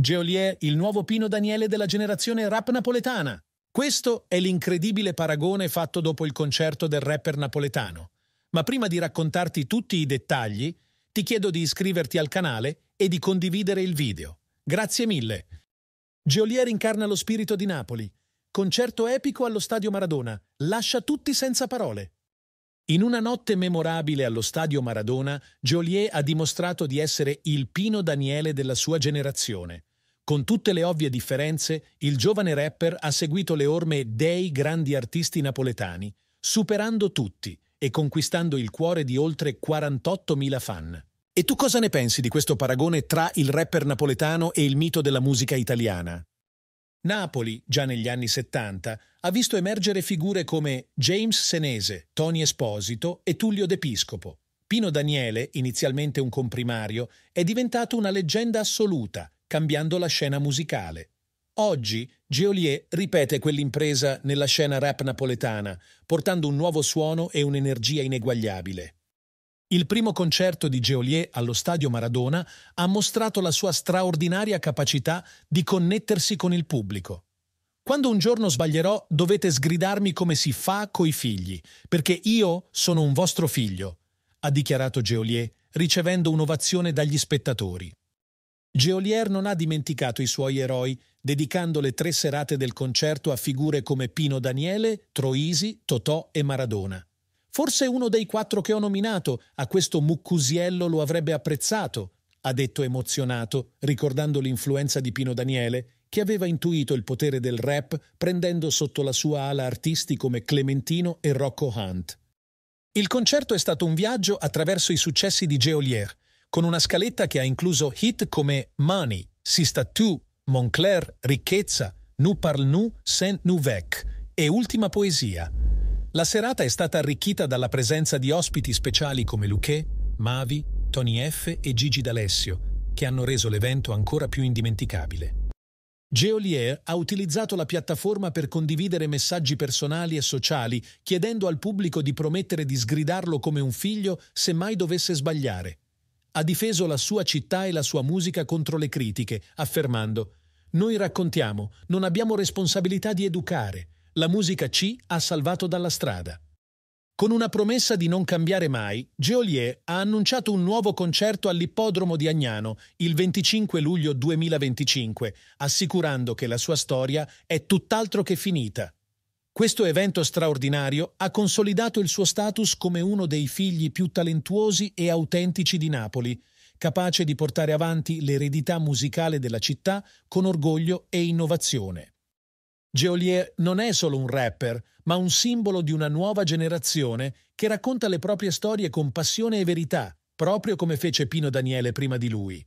Geolier, il nuovo Pino Daniele della generazione rap napoletana. Questo è l'incredibile paragone fatto dopo il concerto del rapper napoletano. Ma prima di raccontarti tutti i dettagli, ti chiedo di iscriverti al canale e di condividere il video. Grazie mille! Geolier incarna lo spirito di Napoli. Concerto epico allo Stadio Maradona. Lascia tutti senza parole. In una notte memorabile allo Stadio Maradona, Joliet ha dimostrato di essere il Pino Daniele della sua generazione, con tutte le ovvie differenze, il giovane rapper ha seguito le orme dei grandi artisti napoletani, superando tutti e conquistando il cuore di oltre 48.000 fan. E tu cosa ne pensi di questo paragone tra il rapper napoletano e il mito della musica italiana? Napoli, già negli anni 70, ha visto emergere figure come James Senese, Tony Esposito e Tullio D'Episcopo. Pino Daniele, inizialmente un comprimario, è diventato una leggenda assoluta, cambiando la scena musicale. Oggi Geolier ripete quell'impresa nella scena rap napoletana, portando un nuovo suono e un'energia ineguagliabile. Il primo concerto di Geolier allo Stadio Maradona ha mostrato la sua straordinaria capacità di connettersi con il pubblico. Quando un giorno sbaglierò dovete sgridarmi come si fa coi figli, perché io sono un vostro figlio, ha dichiarato Geolier, ricevendo un'ovazione dagli spettatori. Geolier non ha dimenticato i suoi eroi, dedicando le tre serate del concerto a figure come Pino Daniele, Troisi, Totò e Maradona. Forse uno dei quattro che ho nominato a questo muccusiello lo avrebbe apprezzato, ha detto emozionato, ricordando l'influenza di Pino Daniele, che aveva intuito il potere del rap prendendo sotto la sua ala artisti come Clementino e Rocco Hunt. Il concerto è stato un viaggio attraverso i successi di Geolier, con una scaletta che ha incluso hit come Money, Sista Tu, Moncler, Ricchezza, Nous parle nous, Saint Nouvec e Ultima poesia. La serata è stata arricchita dalla presenza di ospiti speciali come Luché, Mavi, Tony F e Gigi D'Alessio, che hanno reso l'evento ancora più indimenticabile. Geolier ha utilizzato la piattaforma per condividere messaggi personali e sociali, chiedendo al pubblico di promettere di sgridarlo come un figlio se mai dovesse sbagliare ha difeso la sua città e la sua musica contro le critiche, affermando Noi raccontiamo, non abbiamo responsabilità di educare, la musica ci ha salvato dalla strada. Con una promessa di non cambiare mai, Geolier ha annunciato un nuovo concerto all'ippodromo di Agnano il 25 luglio 2025, assicurando che la sua storia è tutt'altro che finita. Questo evento straordinario ha consolidato il suo status come uno dei figli più talentuosi e autentici di Napoli, capace di portare avanti l'eredità musicale della città con orgoglio e innovazione. Geolier non è solo un rapper, ma un simbolo di una nuova generazione che racconta le proprie storie con passione e verità, proprio come fece Pino Daniele prima di lui.